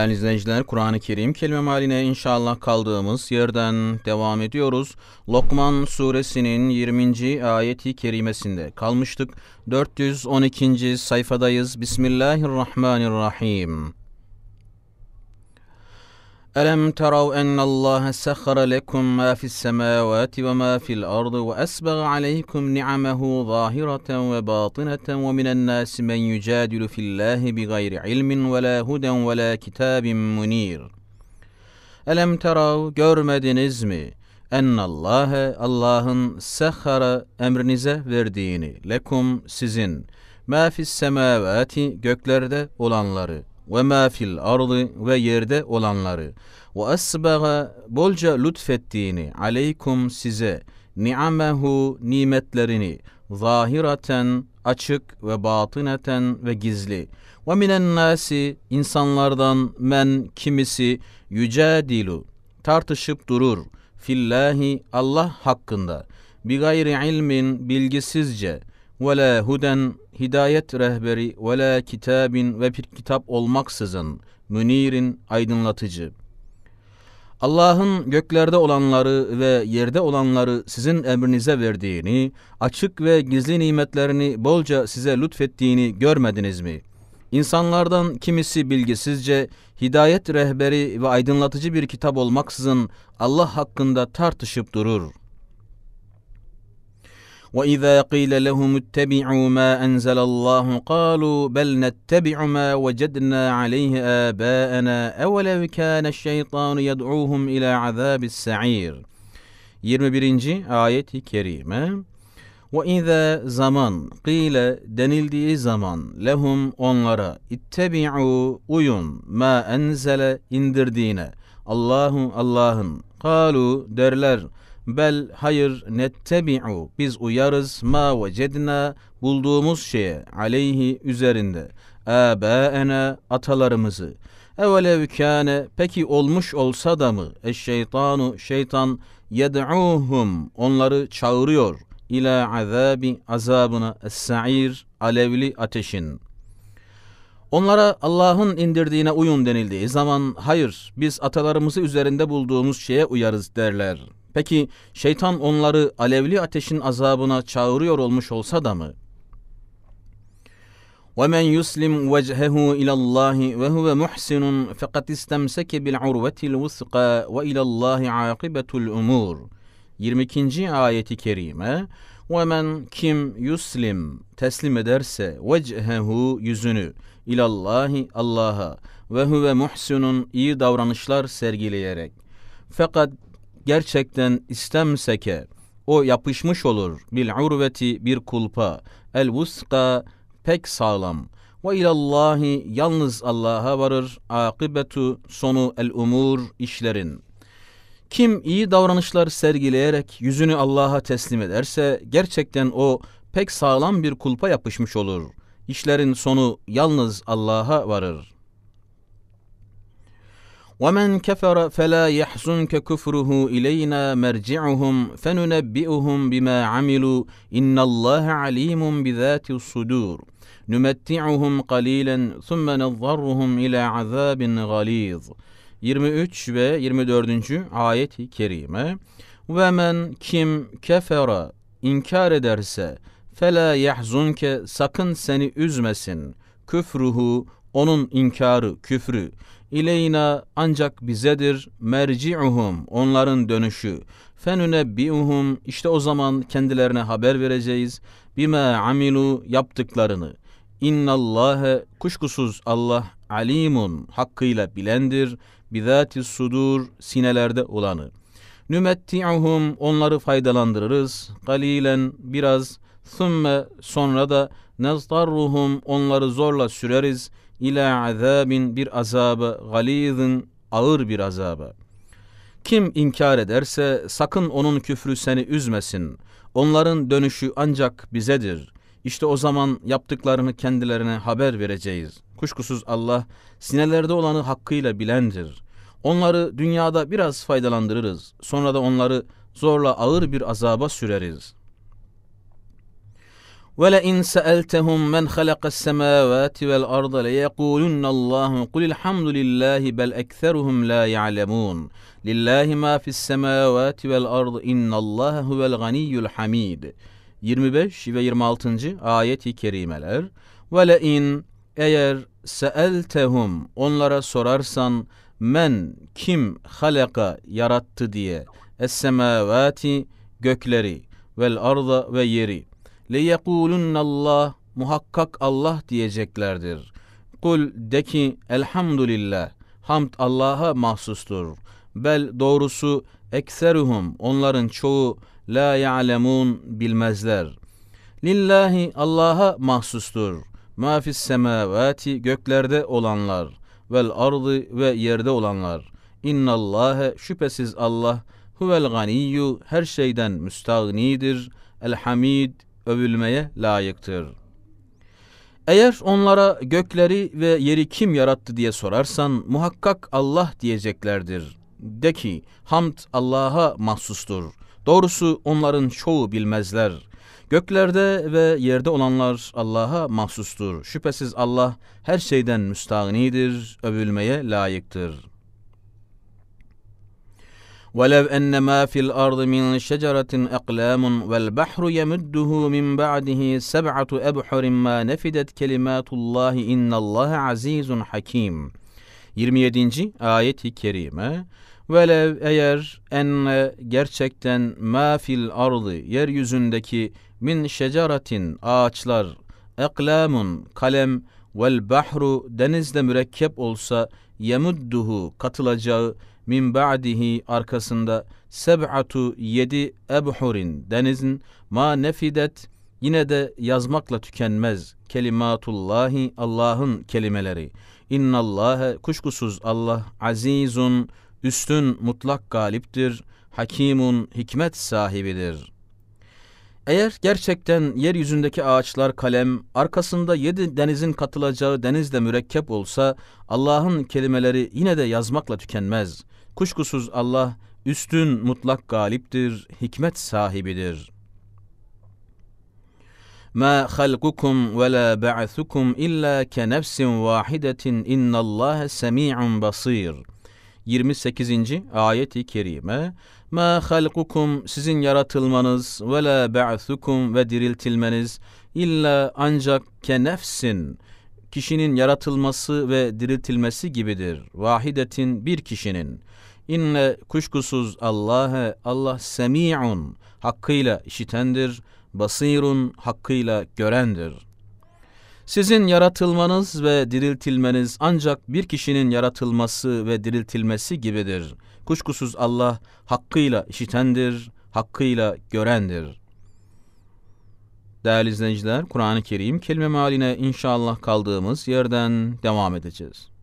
Değerli izleyiciler, Kur'an-ı Kerim kelime maline inşallah kaldığımız yerden devam ediyoruz. Lokman suresinin 20. ayeti kerimesinde kalmıştık. 412. sayfadayız. Bismillahirrahmanirrahim. ألم تروا أن الله سخر لكم ما في السماوات وما في الأرض وأسبغ عليكم نعمه ظاهرة وباطنة ومن الناس من يجادل في الله بغير علم ولا هدى ولا كتاب منير ألم تروا görmediniz mi Ennallâhe Allah'ın sehara emrinize verdiğini lekum sizin mâ fis semâvâti göklerde olanları ve ma fil ardı ve yerde olanları ve asbaga bolca lütfettiğini aleykum size ni'amehu nimetlerini zahiraten açık ve batıneten ve gizli. Ve minen nasi insanlardan men kimisi yücedilu tartışıp durur fillahi Allah hakkında bi gayri ilmin bilgisizce ve la huden hidayet rehberi ve la kitabin ve bir kitap olmaksızın münirin aydınlatıcı. Allah'ın göklerde olanları ve yerde olanları sizin emrinize verdiğini, açık ve gizli nimetlerini bolca size lütfettiğini görmediniz mi? İnsanlardan kimisi bilgisizce hidayet rehberi ve aydınlatıcı bir kitap olmaksızın Allah hakkında tartışıp durur.'' وإذا قيل لهم اتبعوا ما أنزل الله قالوا بل نتبع ما وجدنا عليه آباءنا أولو كان الشيطان يدعوهم إلى عذاب السعير 21. ayet-i kerime وَاِذَا zaman قِيلَ denildiği zaman lehum onlara ittebi'u uyun ma enzele indirdiğine Allahu Allah'ın kalu derler Bel hayır nettebi'u biz uyarız ma vecedna bulduğumuz şeye aleyhi üzerinde âbâena atalarımızı. Evelev kâne peki olmuş olsa da mı eşşeytanu şeytan yed'uhum onları çağırıyor ila azabi azabına es-sa'ir alevli ateşin. Onlara Allah'ın indirdiğine uyun denildiği zaman hayır biz atalarımızı üzerinde bulduğumuz şeye uyarız derler.'' Peki şeytan onları alevli ateşin azabına çağırıyor olmuş olsa da mı? وَمَنْ يُسْلِمْ وَجْهَهُ اِلَى اللّٰهِ وَهُوَ مُحْسِنٌ فَقَدْ اِسْتَمْسَكَ بِالْعُرْوَةِ الْوُسْقَى وَاِلَى اللّٰهِ عَاقِبَةُ الْاُمُورِ 22. ayeti kerime وَمَنْ kim yuslim teslim ederse vecehehu yüzünü ilallahi Allah'a ve huve muhsunun iyi davranışlar sergileyerek fakat gerçekten istemseke o yapışmış olur bil urveti bir kulpa el vuska pek sağlam ve ilallahi yalnız Allah'a varır akibetu sonu el umur işlerin. Kim iyi davranışlar sergileyerek yüzünü Allah'a teslim ederse gerçekten o pek sağlam bir kulpa yapışmış olur. İşlerin sonu yalnız Allah'a varır.'' وَمَنْ كَفَرَ فَلَا يَحْزُنْكَ كُفْرُهُ اِلَيْنَا مَرْجِعُهُمْ فَنُنَبِّئُهُمْ بِمَا عَمِلُوا اِنَّ اللّٰهَ عَل۪يمٌ بِذَاتِ الصُّدُورِ نُمَتِّعُهُمْ قَلِيلًا ثُمَّ نَضَّرُّهُمْ اِلَى عَذَابٍ غَل۪يظٍ 23 ve 24. ayet-i kerime ve men kim kefera inkar ederse fela yahzunke sakın seni üzmesin küfruhu onun inkarı küfrü İleyna ancak bizedir merci'uhum onların dönüşü. fenüne biuhum işte o zaman kendilerine haber vereceğiz. Bime amilu yaptıklarını. İnnallâhe kuşkusuz Allah alimun hakkıyla bilendir. Bidâti sudur sinelerde olanı. Nümetti'uhum onları faydalandırırız. Galilen biraz. Thümme sonra da nezdarruhum onları zorla süreriz ila azabin bir azabı, galizin ağır bir azabı. Kim inkar ederse sakın onun küfrü seni üzmesin. Onların dönüşü ancak bizedir. İşte o zaman yaptıklarını kendilerine haber vereceğiz. Kuşkusuz Allah sinelerde olanı hakkıyla bilendir. Onları dünyada biraz faydalandırırız. Sonra da onları zorla ağır bir azaba süreriz.'' وَلَئِنْ سَأَلْتَهُمْ مَنْ خَلَقَ السَّمَاوَاتِ وَالْأَرْضَ لَيَقُولُنَّ اللّٰهُ قُلِ الْحَمْدُ لِلّٰهِ بَلْ اَكْثَرُهُمْ لَا يَعْلَمُونَ لِلّٰهِ مَا فِي السَّمَاوَاتِ وَالْأَرْضِ اِنَّ اللّٰهَ هُوَ الْغَنِيُّ الْحَمِيدِ 25 ve 26. ayet-i kerimeler وَلَئِنْ eğer seeltehum onlara sorarsan men kim halaka yarattı diye es-semavati gökleri vel arda ve yeri Allah muhakkak Allah diyeceklerdir. Kul de ki elhamdülillah hamd Allah'a mahsustur. Bel doğrusu ekseruhum onların çoğu la ya'lemun bilmezler. Lillahi Allah'a mahsustur. Ma fis semavati göklerde olanlar vel ardı ve yerde olanlar. İnna İnnallâhe şüphesiz Allah huvel ganiyyu her şeyden müstağnidir. elhamid. hamid övülmeye layıktır. Eğer onlara gökleri ve yeri kim yarattı diye sorarsan muhakkak Allah diyeceklerdir. De ki hamd Allah'a mahsustur. Doğrusu onların çoğu bilmezler. Göklerde ve yerde olanlar Allah'a mahsustur. Şüphesiz Allah her şeyden müstağnidir, övülmeye layıktır.'' وَلَوْ أَنَّ مَا فِي الْأَرْضِ مِنْ شَجَرَةٍ أَقْلَامٌ وَالْبَحْرُ يَمُدُّهُ مِنْ بَعْدِهِ سَبْعَةُ أَبْحُرٍ مَا نَفِدَتْ كَلِمَاتُ الله اِنَّ اللّٰهَ عَز۪يزٌ حَك۪يمٌ 27. ayet-i kerime Velev eğer enne gerçekten ma fil ardı yeryüzündeki min şecaratin ağaçlar eklamun kalem vel bahru denizde mürekkep olsa yemudduhu katılacağı min ba'dihi arkasında seb'atu yedi ebhurin denizin ma nefidet yine de yazmakla tükenmez kelimatullahi Allah'ın kelimeleri. İnnallâhe kuşkusuz Allah azizun üstün mutlak galiptir, hakimun hikmet sahibidir.'' Eğer gerçekten yeryüzündeki ağaçlar kalem, arkasında yedi denizin katılacağı deniz de mürekkep olsa, Allah'ın kelimeleri yine de yazmakla tükenmez. Kuşkusuz Allah üstün mutlak galiptir, hikmet sahibidir. Ma halqukum ve la ba'thukum illa ke nefsin vahidetin innallaha semi'un basir.'' 28. ayeti kerime Ma halkukum sizin yaratılmanız ve la ba'thukum ve diriltilmeniz illa ancak ke nefsin kişinin yaratılması ve diriltilmesi gibidir. Vahidetin bir kişinin. İnne kuşkusuz Allah'e Allah semi'un hakkıyla işitendir, basirun hakkıyla görendir.'' Sizin yaratılmanız ve diriltilmeniz ancak bir kişinin yaratılması ve diriltilmesi gibidir. Kuşkusuz Allah hakkıyla işitendir, hakkıyla görendir. Değerli izleyiciler, Kur'an-ı Kerim kelime maline inşallah kaldığımız yerden devam edeceğiz.